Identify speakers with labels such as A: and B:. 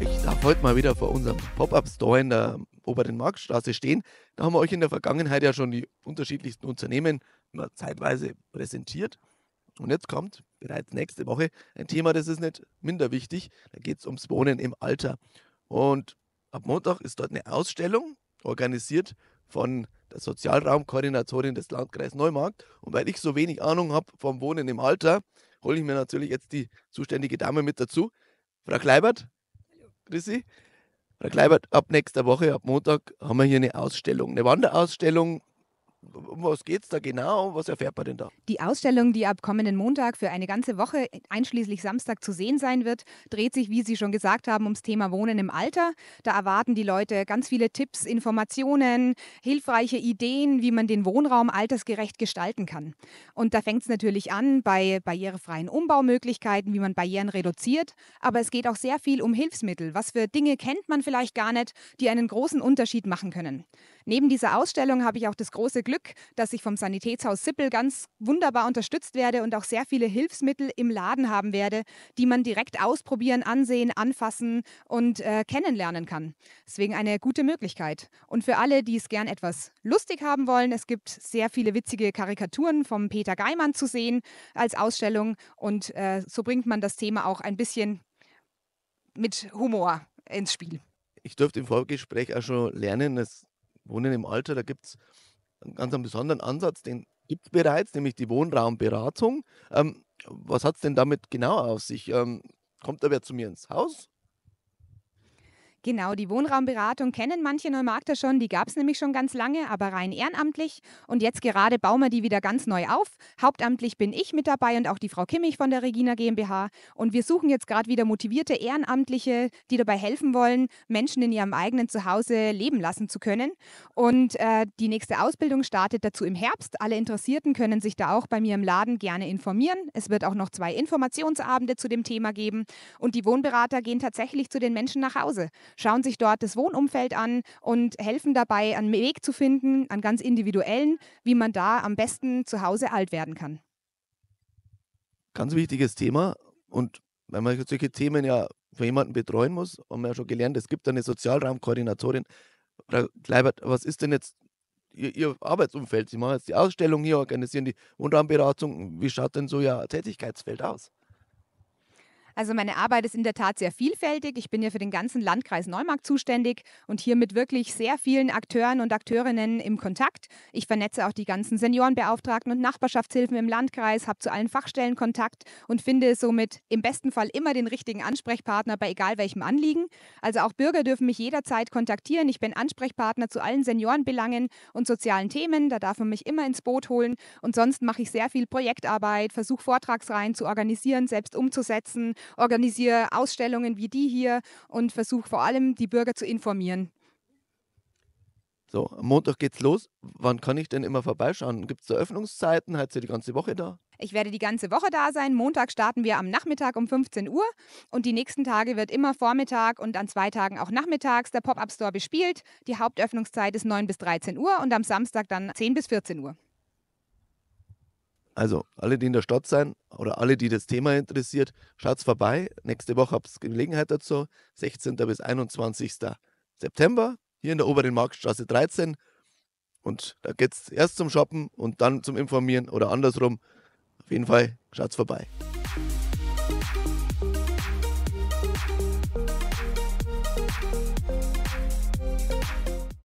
A: Ich darf heute mal wieder vor unserem Pop-Up-Store in der Oberen Marktstraße stehen. Da haben wir euch in der Vergangenheit ja schon die unterschiedlichsten Unternehmen immer zeitweise präsentiert. Und jetzt kommt bereits nächste Woche ein Thema, das ist nicht minder wichtig. Da geht es ums Wohnen im Alter. Und ab Montag ist dort eine Ausstellung, organisiert von der Sozialraumkoordinatorin des Landkreises Neumarkt. Und weil ich so wenig Ahnung habe vom Wohnen im Alter, hole ich mir natürlich jetzt die zuständige Dame mit dazu. Frau Kleibert, grüß Sie. Frau Kleibert, ab nächster Woche, ab Montag, haben wir hier eine Ausstellung, eine Wanderausstellung um was geht es da genau? Was erfährt man denn da?
B: Die Ausstellung, die ab kommenden Montag für eine ganze Woche, einschließlich Samstag, zu sehen sein wird, dreht sich, wie Sie schon gesagt haben, ums Thema Wohnen im Alter. Da erwarten die Leute ganz viele Tipps, Informationen, hilfreiche Ideen, wie man den Wohnraum altersgerecht gestalten kann. Und da fängt es natürlich an bei barrierefreien Umbaumöglichkeiten, wie man Barrieren reduziert. Aber es geht auch sehr viel um Hilfsmittel. Was für Dinge kennt man vielleicht gar nicht, die einen großen Unterschied machen können. Neben dieser Ausstellung habe ich auch das große Glück, dass ich vom Sanitätshaus Sippel ganz wunderbar unterstützt werde und auch sehr viele Hilfsmittel im Laden haben werde, die man direkt ausprobieren, ansehen, anfassen und äh, kennenlernen kann. Deswegen eine gute Möglichkeit. Und für alle, die es gern etwas lustig haben wollen, es gibt sehr viele witzige Karikaturen vom Peter Geimann zu sehen als Ausstellung und äh, so bringt man das Thema auch ein bisschen mit Humor ins Spiel.
A: Ich durfte im Vorgespräch auch schon lernen, dass Wohnen im Alter, da gibt es einen ganz besonderen Ansatz, den gibt es bereits, nämlich die Wohnraumberatung. Ähm, was hat es denn damit genau auf sich? Ähm, kommt da wer zu mir ins Haus
B: Genau, die Wohnraumberatung kennen manche Neumarkter schon, die gab es nämlich schon ganz lange, aber rein ehrenamtlich. Und jetzt gerade bauen wir die wieder ganz neu auf. Hauptamtlich bin ich mit dabei und auch die Frau Kimmich von der Regina GmbH. Und wir suchen jetzt gerade wieder motivierte Ehrenamtliche, die dabei helfen wollen, Menschen in ihrem eigenen Zuhause leben lassen zu können. Und äh, die nächste Ausbildung startet dazu im Herbst. Alle Interessierten können sich da auch bei mir im Laden gerne informieren. Es wird auch noch zwei Informationsabende zu dem Thema geben. Und die Wohnberater gehen tatsächlich zu den Menschen nach Hause schauen sich dort das Wohnumfeld an und helfen dabei, einen Weg zu finden, einen ganz individuellen, wie man da am besten zu Hause alt werden kann.
A: Ganz wichtiges Thema und wenn man solche Themen ja für jemanden betreuen muss, haben wir ja schon gelernt, es gibt eine Sozialraumkoordinatorin. Frau Kleibert, was ist denn jetzt Ihr, ihr, Arbeitsumfeld. Sie machen jetzt die Ausstellung hier, organisieren die Wohnraumberatung. Wie schaut denn so Ihr Tätigkeitsfeld aus?
B: Also meine Arbeit ist in der Tat sehr vielfältig. Ich bin ja für den ganzen Landkreis Neumarkt zuständig und hier mit wirklich sehr vielen Akteuren und Akteurinnen im Kontakt. Ich vernetze auch die ganzen Seniorenbeauftragten und Nachbarschaftshilfen im Landkreis, habe zu allen Fachstellen Kontakt und finde somit im besten Fall immer den richtigen Ansprechpartner bei egal welchem Anliegen. Also auch Bürger dürfen mich jederzeit kontaktieren. Ich bin Ansprechpartner zu allen Seniorenbelangen und sozialen Themen. Da darf man mich immer ins Boot holen. Und sonst mache ich sehr viel Projektarbeit, versuche Vortragsreihen zu organisieren, selbst umzusetzen organisiere Ausstellungen wie die hier und versuche vor allem, die Bürger zu informieren.
A: So, am Montag geht's los. Wann kann ich denn immer vorbeischauen? Gibt es da Öffnungszeiten? Heißt ihr die ganze Woche da?
B: Ich werde die ganze Woche da sein. Montag starten wir am Nachmittag um 15 Uhr und die nächsten Tage wird immer Vormittag und an zwei Tagen auch nachmittags der Pop-Up Store bespielt. Die Hauptöffnungszeit ist 9 bis 13 Uhr und am Samstag dann 10 bis 14 Uhr.
A: Also, alle, die in der Stadt sind oder alle, die das Thema interessiert, schaut vorbei. Nächste Woche habt ihr Gelegenheit dazu. 16. bis 21. September hier in der Oberen Marktstraße 13. Und da geht es erst zum Shoppen und dann zum Informieren oder andersrum. Auf jeden Fall schaut vorbei.